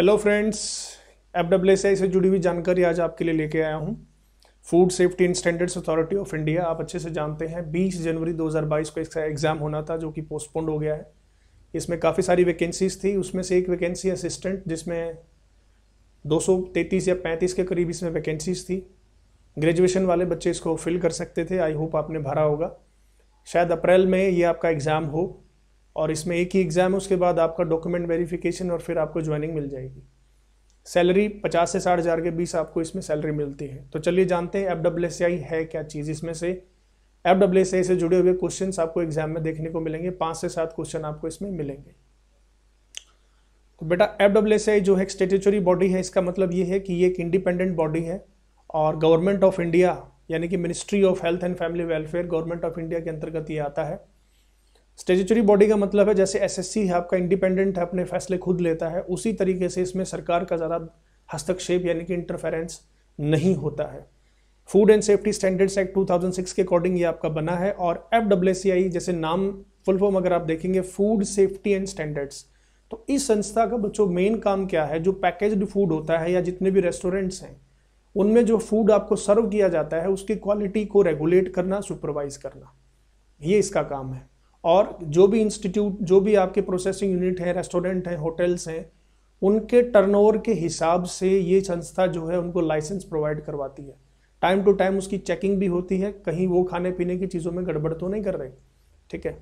hello friends F W S I से जुड़ी हुई जानकारी आज आपके लिए लेके आया हूँ food safety and standards authority of India आप अच्छे से जानते हैं 20 जनवरी 2022 को इसका एग्ज़ाम होना था जो कि पोस्टपोन्ड हो गया है इसमें काफ़ी सारी वैकेंसीज थी उसमें से एक वैकेंसी असिस्टेंट जिसमें 233 या 35 के करीब इसमें वैकेंसीज थी ग्रेजुएशन वाले बच्चे इसको फिल कर सकते थे आई होप आपने भरा होगा शायद अप्रैल में ये आपका एग्ज़ाम हो और इसमें एक ही एग्ज़ाम है उसके बाद आपका डॉक्यूमेंट वेरिफिकेशन और फिर आपको ज्वाइनिंग मिल जाएगी सैलरी पचास से साठ हज़ार के बीच आपको इसमें सैलरी मिलती है तो चलिए जानते हैं एफ डब्ल्यू एस आई है क्या चीज़ इसमें से एफ डब्ल्यू एस आई से जुड़े हुए क्वेश्चन आपको एग्जाम में देखने को मिलेंगे पाँच से सात क्वेश्चन आपको इसमें मिलेंगे तो बेटा एफ डब्ल्यू एस आई जो है स्टेचुरी बॉडी है इसका मतलब ये है कि ये एक इंडिपेंडेंट बॉडी है और गवर्नमेंट ऑफ इंडिया यानी कि ministry of health and family welfare government of India के अंतर्गत ये आता है स्टेचुरी बॉडी का मतलब है जैसे एसएससी है आपका इंडिपेंडेंट है अपने फैसले खुद लेता है उसी तरीके से इसमें सरकार का ज़्यादा हस्तक्षेप यानी कि इंटरफेरेंस नहीं होता है food and safety standards act 2006 के अकॉर्डिंग ये आपका बना है और एफ जैसे नाम फुल फॉर्म अगर आप देखेंगे फूड सेफ्टी एंड स्टैंडर्ड्स तो इस संस्था का बच्चों मेन काम क्या है जो पैकेज्ड फूड होता है या जितने भी रेस्टोरेंट्स हैं उनमें जो फूड आपको सर्व किया जाता है उसकी क्वालिटी को रेगुलेट करना सुपरवाइज करना ये इसका काम है और जो भी इंस्टीट्यूट जो भी आपके प्रोसेसिंग यूनिट है रेस्टोरेंट है होटल्स हैं उनके टर्नओवर के हिसाब से ये संस्था जो है उनको लाइसेंस प्रोवाइड करवाती है टाइम टू टाइम उसकी चेकिंग भी होती है कहीं वो खाने पीने की चीज़ों में गड़बड़ तो नहीं कर रहे ठीक है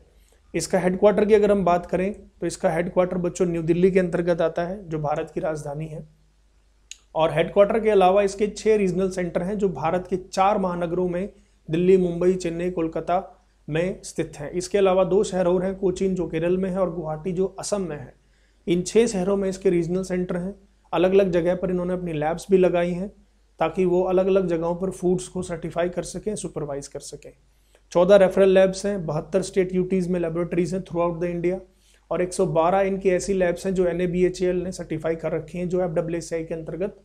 इसका हेडक्वार्टर की अगर हम बात करें तो इसका हेडक्वार्टर बच्चों न्यू दिल्ली के अंतर्गत आता है जो भारत की राजधानी है और हेडक्वार्टर के अलावा इसके छः रीजनल सेंटर हैं जो भारत के चार महानगरों में दिल्ली मुंबई चेन्नई कोलकाता में स्थित हैं इसके अलावा दो शहर और हैं कोचिन जो केरल में है और गुवाहाटी जो असम में है इन छः शहरों में इसके रीजनल सेंटर हैं अलग अलग जगह पर इन्होंने अपनी लैब्स भी लगाई हैं ताकि वो अलग अलग जगहों पर फूड्स को सर्टिफाई कर सकें सुपरवाइज कर सकें चौदह रेफरल लैब्स हैं बहत्तर स्टेट यूटीज़ में लेबोरेटरीज हैं थ्रू आउट द इंडिया और 112 इनकी ऐसी लैब्स हैं जो एन ने सर्टिफाई कर रखी हैं जो एफ डब्ल्यू के अंतर्गत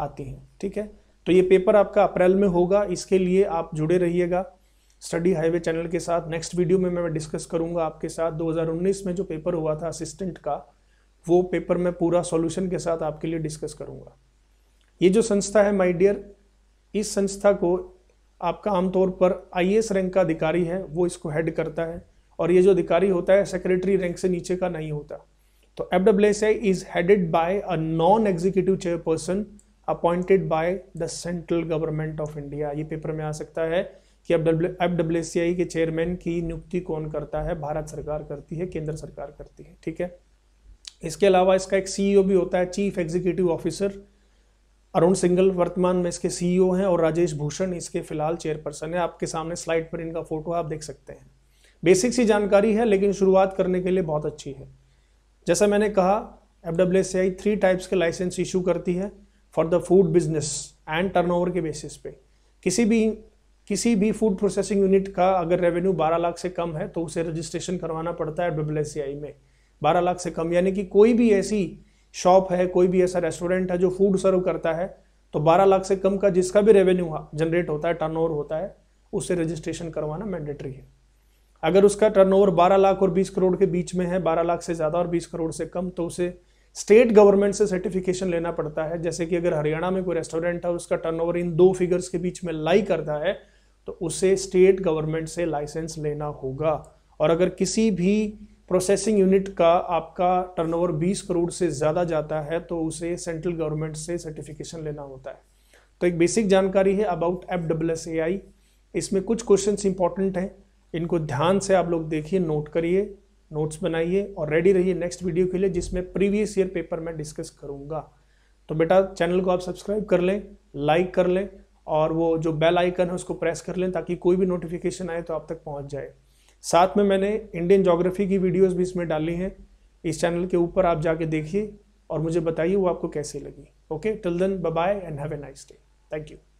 आती हैं ठीक है तो ये पेपर आपका अप्रैल में होगा इसके लिए आप जुड़े रहिएगा स्टडी हाईवे चैनल के साथ नेक्स्ट वीडियो में मैं डिस्कस करूंगा आपके साथ 2019 में जो पेपर हुआ था असिस्टेंट का वो पेपर मैं पूरा सॉल्यूशन के साथ आपके लिए डिस्कस करूंगा ये जो संस्था है माय डियर इस संस्था को आपका आमतौर पर आई रैंक का अधिकारी है वो इसको हेड करता है और ये जो अधिकारी होता है सेक्रेटरी रैंक से नीचे का नहीं होता तो F W S I is headed by a non executive chairperson appointed by the central government of India ये पेपर में आ सकता है कि अब W F W C I के चेयरमैन की नियुक्ति कौन करता है भारत सरकार करती है केंद्र सरकार करती है ठीक है इसके अलावा इसका एक सीईओ e भी होता है chief executive officer Arun Singhal वर्तमान में इसके सीईओ e हैं और राजेश भूषण इसके फिलहाल चेयरपर्सन है आपके सामने स्लाइड पर इनका फोटो आप देख सकते हैं बेसिक सी जानकारी है लेकिन शुरुआत करने के लिए बहुत अच्छी है जैसा मैंने कहा F W C I three types के लाइसेंस इशू करती है for the food business and turnover के बेसिस पे किसी भी किसी भी फूड प्रोसेसिंग यूनिट का अगर रेवेन्यू 12 लाख से कम है तो उसे रजिस्ट्रेशन करवाना पड़ता है डब्ल्यू में 12 लाख से कम यानी कि कोई भी ऐसी शॉप है कोई भी ऐसा रेस्टोरेंट है जो फूड सर्व करता है तो 12 लाख से कम का जिसका भी रेवेन्यू जनरेट होता है टर्न होता है उसे रजिस्ट्रेशन करवाना मैंडेटरी है अगर उसका टर्न ओवर लाख और बीस करोड़ के बीच में है बारह लाख से ज़्यादा और बीस करोड़ से कम तो उसे स्टेट गवर्नमेंट से सर्टिफिकेशन लेना पड़ता है जैसे कि अगर हरियाणा में कोई रेस्टोरेंट है उसका टर्नओवर इन दो फिगर्स के बीच में लाई करता है तो उसे स्टेट गवर्नमेंट से लाइसेंस लेना होगा और अगर किसी भी प्रोसेसिंग यूनिट का आपका टर्नओवर 20 करोड़ से ज़्यादा जाता है तो उसे सेंट्रल गवर्नमेंट से सर्टिफिकेशन लेना होता है तो एक बेसिक जानकारी है about F W S A I इसमें कुछ क्वेश्चंस इंपॉर्टेंट हैं इनको ध्यान से आप लोग देखिए नोट करिए नोट्स बनाइए और रेडी रहिए नेक्स्ट वीडियो के लिए जिसमें प्रीवियस ईयर पेपर मैं डिस्कस करूँगा तो बेटा चैनल को आप सब्सक्राइब कर लें लाइक कर लें और वो जो बेल आइकन है उसको प्रेस कर लें ताकि कोई भी नोटिफिकेशन आए तो आप तक पहुंच जाए साथ में मैंने इंडियन जोग्राफी की वीडियोस भी इसमें डाली हैं इस चैनल के ऊपर आप जाके देखिए और मुझे बताइए वो आपको कैसे लगी okay till then bye and have a nice day thank you